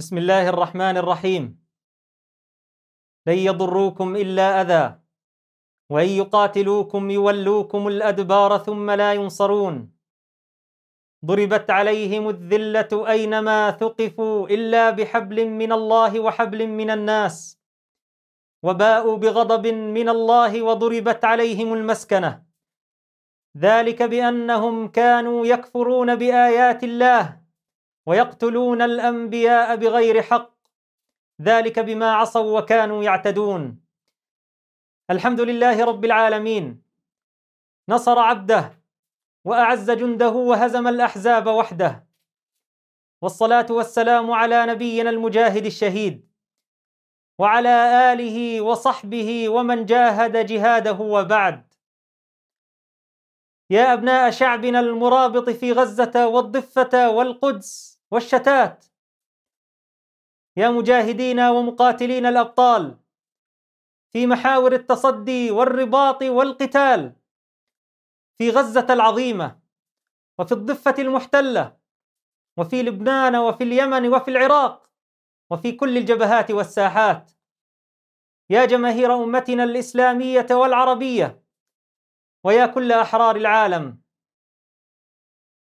بسم الله الرحمن الرحيم لن يضروكم إلا أذى وإن يقاتلوكم يولوكم الأدبار ثم لا ينصرون ضربت عليهم الذلة أينما ثقفوا إلا بحبل من الله وحبل من الناس وباءوا بغضب من الله وضربت عليهم المسكنة ذلك بأنهم كانوا يكفرون بآيات الله ويقتلون الانبياء بغير حق ذلك بما عصوا وكانوا يعتدون الحمد لله رب العالمين نصر عبده واعز جنده وهزم الاحزاب وحده والصلاه والسلام على نبينا المجاهد الشهيد وعلى اله وصحبه ومن جاهد جهاده وبعد يا ابناء شعبنا المرابط في غزه والضفه والقدس والشتات يا مجاهدينا ومقاتلين الابطال في محاور التصدي والرباط والقتال في غزه العظيمه وفي الضفه المحتله وفي لبنان وفي اليمن وفي العراق وفي كل الجبهات والساحات يا جماهير امتنا الاسلاميه والعربيه ويا كل احرار العالم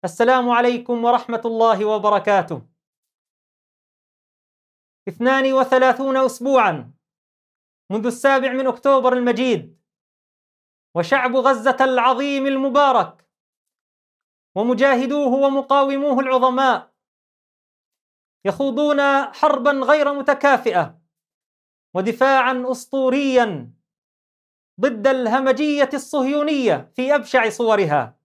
السلام عليكم ورحمة الله وبركاته 32 أسبوعا منذ السابع من أكتوبر المجيد وشعب غزة العظيم المبارك ومجاهدوه ومقاوموه العظماء يخوضون حربا غير متكافئة ودفاعا أسطوريا ضد الهمجية الصهيونية في أبشع صورها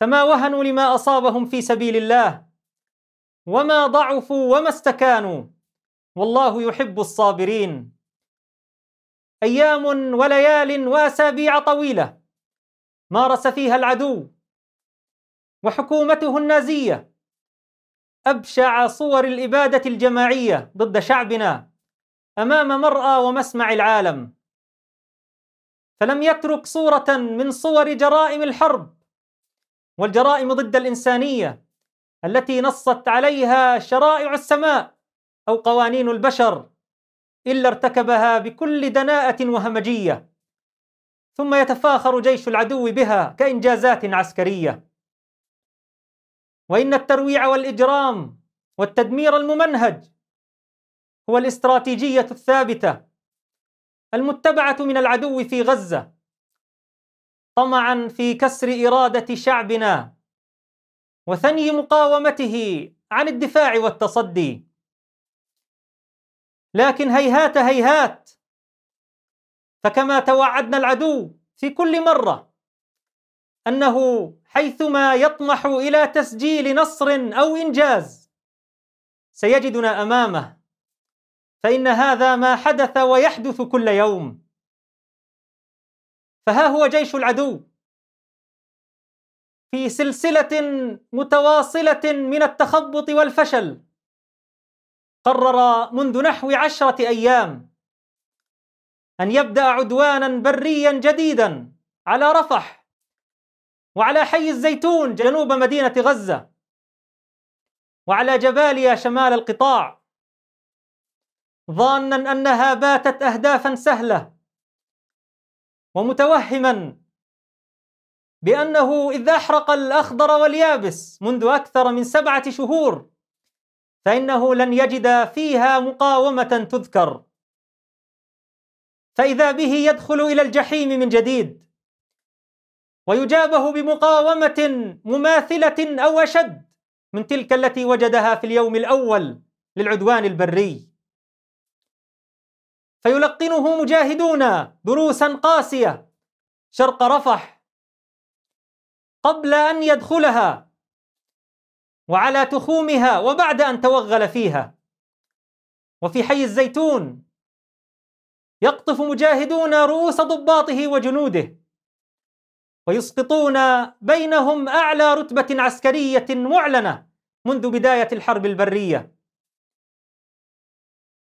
فما وهنوا لما اصابهم في سبيل الله وما ضعفوا وما استكانوا والله يحب الصابرين ايام وليال واسابيع طويله مارس فيها العدو وحكومته النازيه ابشع صور الاباده الجماعيه ضد شعبنا امام مراى ومسمع العالم فلم يترك صوره من صور جرائم الحرب والجرائم ضد الانسانيه التي نصت عليها شرائع السماء او قوانين البشر الا ارتكبها بكل دناءه وهمجيه ثم يتفاخر جيش العدو بها كانجازات عسكريه وان الترويع والاجرام والتدمير الممنهج هو الاستراتيجيه الثابته المتبعه من العدو في غزه طمعا في كسر إرادة شعبنا وثني مقاومته عن الدفاع والتصدي لكن هيهات هيهات فكما توعدنا العدو في كل مرة أنه حيثما يطمح إلى تسجيل نصر أو إنجاز سيجدنا أمامه فإن هذا ما حدث ويحدث كل يوم فها هو جيش العدو في سلسله متواصله من التخبط والفشل قرر منذ نحو عشره ايام ان يبدا عدوانا بريا جديدا على رفح وعلى حي الزيتون جنوب مدينه غزه وعلى جباليا شمال القطاع ظانا انها باتت اهدافا سهله ومتوهما بأنه إذا أحرق الأخضر واليابس منذ أكثر من سبعة شهور فإنه لن يجد فيها مقاومة تذكر فإذا به يدخل إلى الجحيم من جديد ويجابه بمقاومة مماثلة أو أشد من تلك التي وجدها في اليوم الأول للعدوان البري فيلقنه مجاهدون دروسا قاسية شرق رفح قبل أن يدخلها وعلى تخومها وبعد أن توغل فيها وفي حي الزيتون يقطف مجاهدون رؤوس ضباطه وجنوده ويسقطون بينهم أعلى رتبة عسكرية معلنة منذ بداية الحرب البرية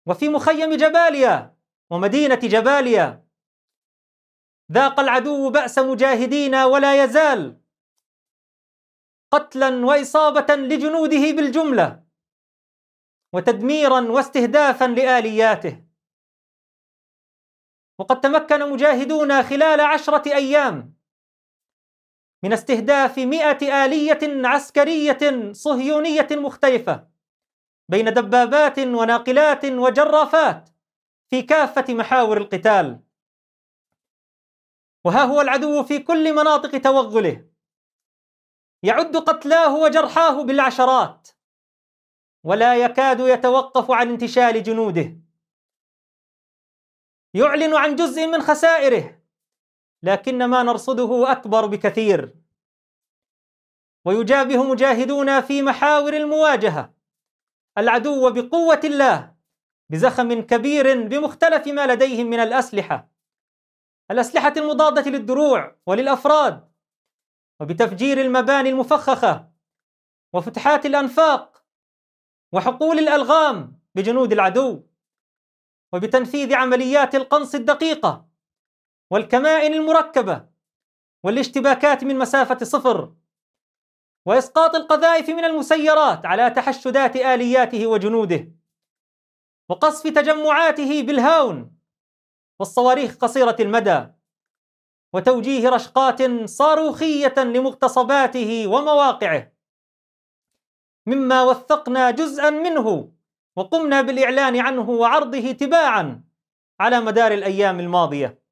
وفي مخيم جباليا ومدينة جباليا ذاق العدو بأس مجاهدينا ولا يزال قتلا وإصابة لجنوده بالجملة وتدميرا واستهدافا لآلياته وقد تمكن مجاهدونا خلال عشرة أيام من استهداف مئة آلية عسكرية صهيونية مختلفة بين دبابات وناقلات وجرافات في كافة محاور القتال وها هو العدو في كل مناطق توغله يعد قتلاه وجرحاه بالعشرات ولا يكاد يتوقف عن انتشال جنوده يعلن عن جزء من خسائره لكن ما نرصده اكبر بكثير ويجابه مجاهدون في محاور المواجهه العدو بقوه الله بزخم كبير بمختلف ما لديهم من الاسلحه الاسلحه المضاده للدروع وللافراد وبتفجير المباني المفخخه وفتحات الانفاق وحقول الالغام بجنود العدو وبتنفيذ عمليات القنص الدقيقه والكمائن المركبه والاشتباكات من مسافه صفر واسقاط القذائف من المسيرات على تحشدات الياته وجنوده وقصف تجمعاته بالهاون والصواريخ قصيرة المدى وتوجيه رشقات صاروخية لمغتصباته ومواقعه مما وثقنا جزءا منه وقمنا بالإعلان عنه وعرضه تباعا على مدار الأيام الماضية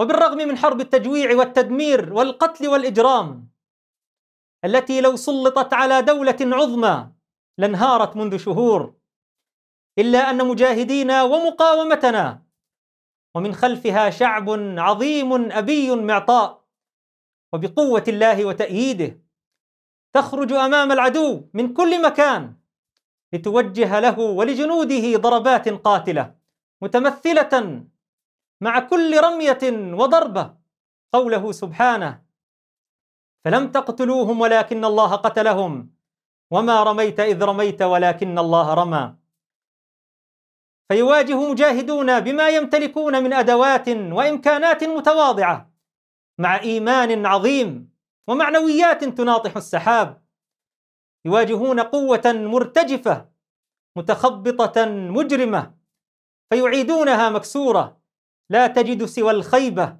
وبالرغم من حرب التجويع والتدمير والقتل والإجرام التي لو سلطت على دولة عظمى لانهارت منذ شهور الا ان مجاهدينا ومقاومتنا ومن خلفها شعب عظيم ابي معطاء وبقوه الله وتاييده تخرج امام العدو من كل مكان لتوجه له ولجنوده ضربات قاتله متمثله مع كل رميه وضربه قوله سبحانه فلم تقتلوهم ولكن الله قتلهم وما رميت إذ رميت ولكن الله رمى فيواجه مجاهدون بما يمتلكون من أدوات وإمكانات متواضعة مع إيمان عظيم ومعنويات تناطح السحاب يواجهون قوة مرتجفة متخبطة مجرمة فيعيدونها مكسورة لا تجد سوى الخيبة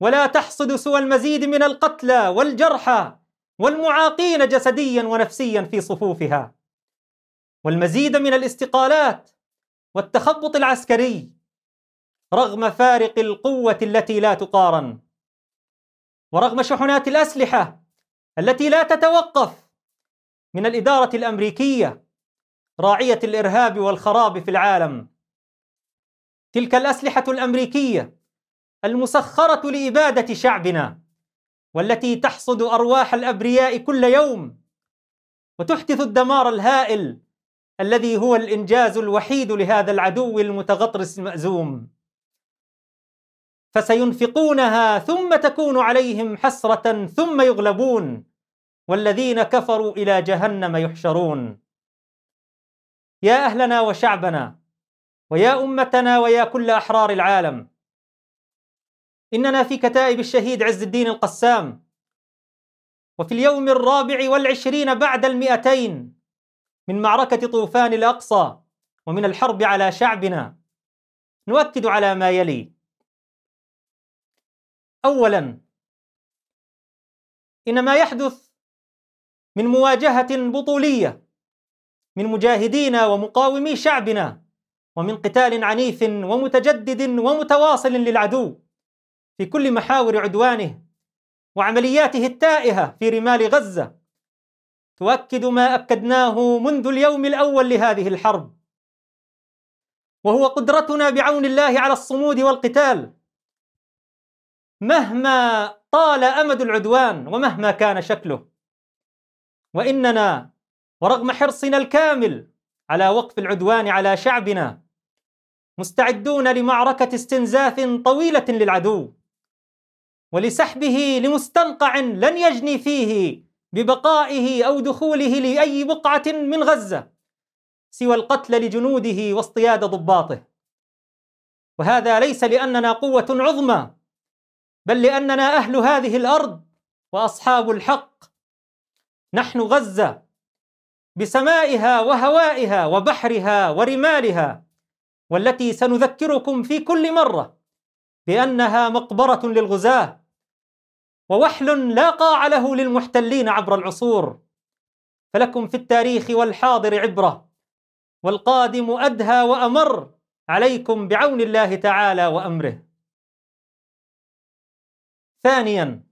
ولا تحصد سوى المزيد من القتلى والجرحى والمعاقين جسديا ونفسيا في صفوفها والمزيد من الاستقالات والتخبط العسكري رغم فارق القوه التي لا تقارن ورغم شحنات الاسلحه التي لا تتوقف من الاداره الامريكيه راعيه الارهاب والخراب في العالم تلك الاسلحه الامريكيه المسخره لاباده شعبنا والتي تحصد ارواح الابرياء كل يوم وتحدث الدمار الهائل الذي هو الانجاز الوحيد لهذا العدو المتغطرس المازوم فسينفقونها ثم تكون عليهم حسره ثم يغلبون والذين كفروا الى جهنم يحشرون يا اهلنا وشعبنا ويا امتنا ويا كل احرار العالم إننا في كتائب الشهيد عز الدين القسام وفي اليوم الرابع والعشرين بعد المئتين من معركة طوفان الأقصى ومن الحرب على شعبنا نؤكد على ما يلي أولا إن ما يحدث من مواجهة بطولية من مجاهدينا ومقاومي شعبنا ومن قتال عنيف ومتجدد ومتواصل للعدو في كل محاور عدوانه وعملياته التائهه في رمال غزه تؤكد ما اكدناه منذ اليوم الاول لهذه الحرب وهو قدرتنا بعون الله على الصمود والقتال مهما طال امد العدوان ومهما كان شكله واننا ورغم حرصنا الكامل على وقف العدوان على شعبنا مستعدون لمعركه استنزاف طويله للعدو ولسحبه لمستنقع لن يجني فيه ببقائه أو دخوله لأي بقعة من غزة سوى القتل لجنوده واصطياد ضباطه وهذا ليس لأننا قوة عظمى بل لأننا أهل هذه الأرض وأصحاب الحق نحن غزة بسمائها وهوائها وبحرها ورمالها والتي سنذكركم في كل مره بأنها مقبرة للغزاة ووحل لا قاع له للمحتلين عبر العصور فلكم في التاريخ والحاضر عبرة والقادم أدهى وأمر عليكم بعون الله تعالى وأمره ثانيا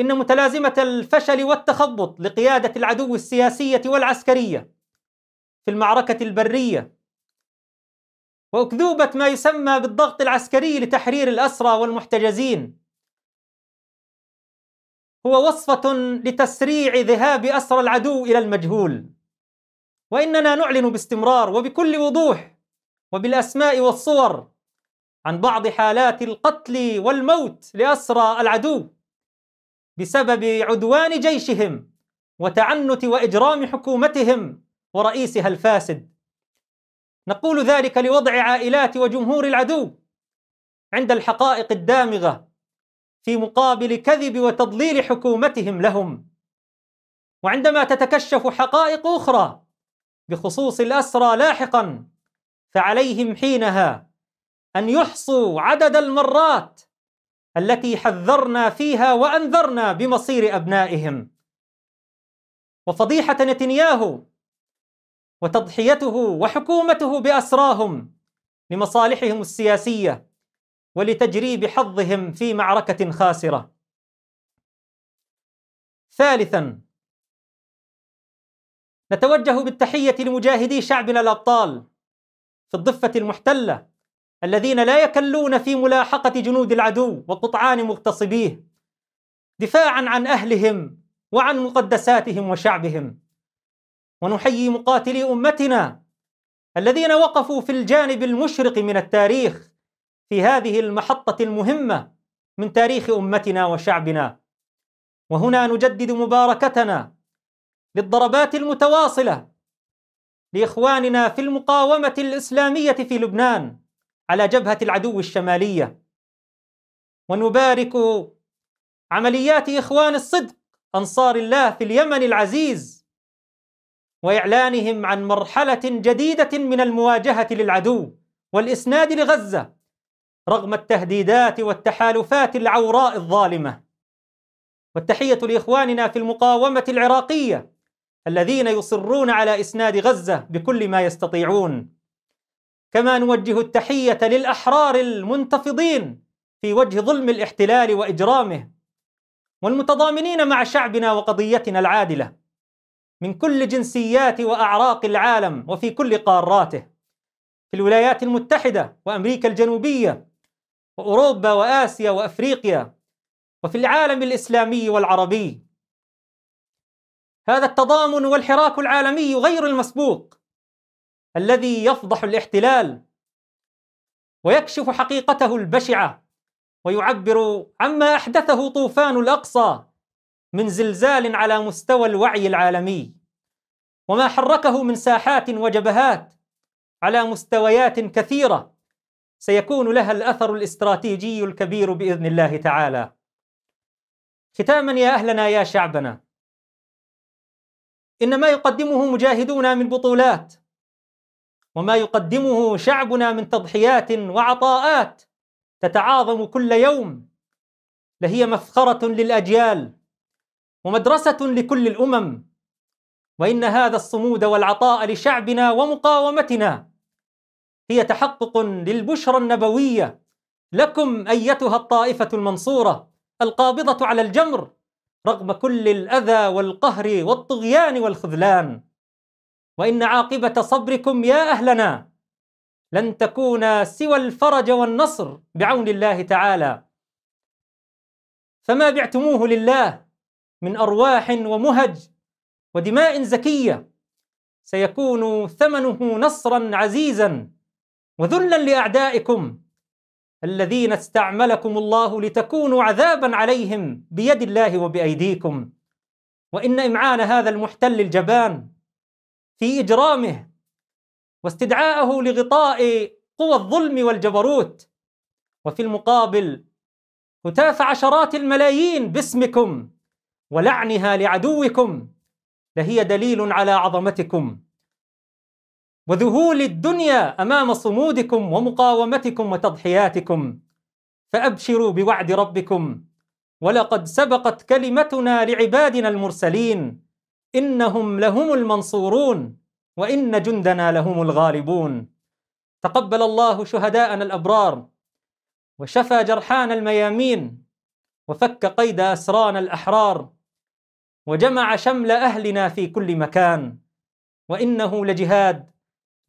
إن متلازمة الفشل والتخبط لقيادة العدو السياسية والعسكرية في المعركة البرية وأكذوبة ما يسمى بالضغط العسكري لتحرير الأسرى والمحتجزين هو وصفة لتسريع ذهاب أسرى العدو إلى المجهول وإننا نعلن باستمرار وبكل وضوح وبالأسماء والصور عن بعض حالات القتل والموت لأسرى العدو بسبب عدوان جيشهم وتعنت وإجرام حكومتهم ورئيسها الفاسد نقول ذلك لوضع عائلات وجمهور العدو عند الحقائق الدامغه في مقابل كذب وتضليل حكومتهم لهم وعندما تتكشف حقائق اخرى بخصوص الاسرى لاحقا فعليهم حينها ان يحصوا عدد المرات التي حذرنا فيها وانذرنا بمصير ابنائهم وفضيحه نتنياهو وتضحيته وحكومته بأسراهم لمصالحهم السياسية ولتجريب حظهم في معركة خاسرة. ثالثا نتوجه بالتحية لمجاهدي شعبنا الأبطال في الضفة المحتلة الذين لا يكلون في ملاحقة جنود العدو وقطعان مغتصبيه دفاعا عن أهلهم وعن مقدساتهم وشعبهم. ونحيي مقاتلي امتنا الذين وقفوا في الجانب المشرق من التاريخ في هذه المحطه المهمه من تاريخ امتنا وشعبنا وهنا نجدد مباركتنا للضربات المتواصله لاخواننا في المقاومه الاسلاميه في لبنان على جبهه العدو الشماليه ونبارك عمليات اخوان الصدق انصار الله في اليمن العزيز واعلانهم عن مرحله جديده من المواجهه للعدو والاسناد لغزه رغم التهديدات والتحالفات العوراء الظالمه والتحيه لاخواننا في المقاومه العراقيه الذين يصرون على اسناد غزه بكل ما يستطيعون كما نوجه التحيه للاحرار المنتفضين في وجه ظلم الاحتلال واجرامه والمتضامنين مع شعبنا وقضيتنا العادله من كل جنسيات واعراق العالم وفي كل قاراته في الولايات المتحده وامريكا الجنوبيه واوروبا واسيا وافريقيا وفي العالم الاسلامي والعربي هذا التضامن والحراك العالمي غير المسبوق الذي يفضح الاحتلال ويكشف حقيقته البشعه ويعبر عما احدثه طوفان الاقصى من زلزال على مستوى الوعي العالمي وما حركه من ساحات وجبهات على مستويات كثيره سيكون لها الاثر الاستراتيجي الكبير باذن الله تعالى ختاما يا اهلنا يا شعبنا ان ما يقدمه مجاهدونا من بطولات وما يقدمه شعبنا من تضحيات وعطاءات تتعاظم كل يوم لهي مفخره للاجيال ومدرسة لكل الأمم وإن هذا الصمود والعطاء لشعبنا ومقاومتنا هي تحقق للبشرى النبوية لكم أيتها الطائفة المنصورة القابضة على الجمر رغم كل الأذى والقهر والطغيان والخذلان وإن عاقبة صبركم يا أهلنا لن تكون سوى الفرج والنصر بعون الله تعالى فما بعتموه لله من أرواح ومهج ودماء زكية سيكون ثمنه نصرا عزيزا وذلا لأعدائكم الذين استعملكم الله لتكونوا عذابا عليهم بيد الله وبأيديكم وإن إمعان هذا المحتل الجبان في إجرامه واستدعاءه لغطاء قوى الظلم والجبروت وفي المقابل هتاف عشرات الملايين باسمكم ولعنها لعدوكم لهي دليل على عظمتكم وذهول الدنيا امام صمودكم ومقاومتكم وتضحياتكم فابشروا بوعد ربكم ولقد سبقت كلمتنا لعبادنا المرسلين انهم لهم المنصورون وان جندنا لهم الغالبون تقبل الله شهداءنا الابرار وشفى جرحان الميامين وفك قيد اسرانا الاحرار وجمع شمل اهلنا في كل مكان وانه لجهاد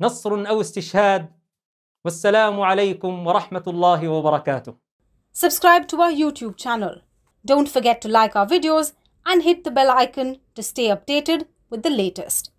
نصر او استشهاد والسلام عليكم ورحمه الله وبركاته Subscribe to our YouTube channel. Don't forget to like our videos and hit the bell icon to stay updated with the latest.